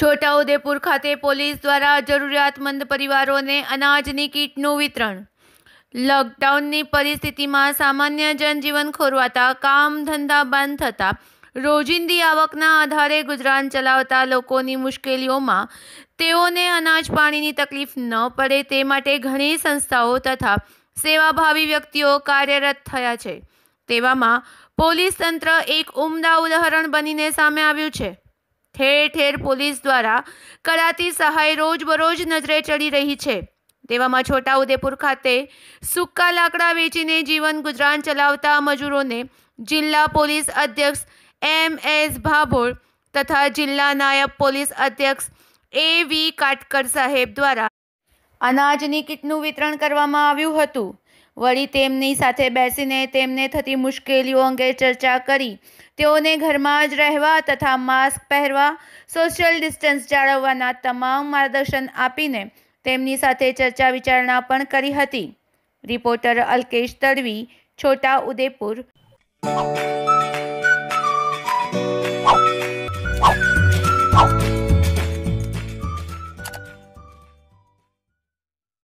છોટાઉદેપુર ખાતે પોલીસ દ્વારા જરૂરિયાતમંદ પરિવારોને અનાજની કીટનું વિતરણ લોકડાઉનની પરિસ્થિતિમાં સામાન્ય જનજીવન ખોરવાતા કામ ધંધા બંધ થતાં રોજિંદી આવકના આધારે ગુજરાન ચલાવતા લોકોની મુશ્કેલીઓમાં તેઓને અનાજ પાણીની તકલીફ ન પડે તે માટે ઘણી સંસ્થાઓ તથા સેવાભાવી વ્યક્તિઓ કાર્યરત થયા છે તેવામાં પોલીસ તંત્ર એક ઉમદા ઉદાહરણ બનીને સામે આવ્યું છે ઠેર ઠેર પોલીસ દ્વારા કરાતી સહાય રોજબરોજ નજરે ચડી રહી છે તેવામાં છોટાઉદેપુર ખાતે સૂકા લાકડા વેચીને જીવન ગુજરાન ચલાવતા મજૂરોને જિલ્લા પોલીસ અધ્યક્ષ એમ એસ ભાભોળ તથા જિલ્લા નાયબ પોલીસ અધ્યક્ષ એ વી કાટકર સાહેબ દ્વારા અનાજની કીટનું વિતરણ કરવામાં આવ્યું હતું વળી તેમની સાથે બેસીને તેમને થતી મુશ્કેલીઓ અંગે ચર્ચા કરી તેઓને ઘરમાં જ રહેવા તથા માસ્ક પહેરવા સોશિયલ ડિસ્ટન્સ જાળવવાના તમામ માર્ગદર્શન આપીને તેમની સાથે ચર્ચા વિચારણા પણ કરી હતી રિપોર્ટર અલ્કેશ તડવી છોટા ઉદેપુર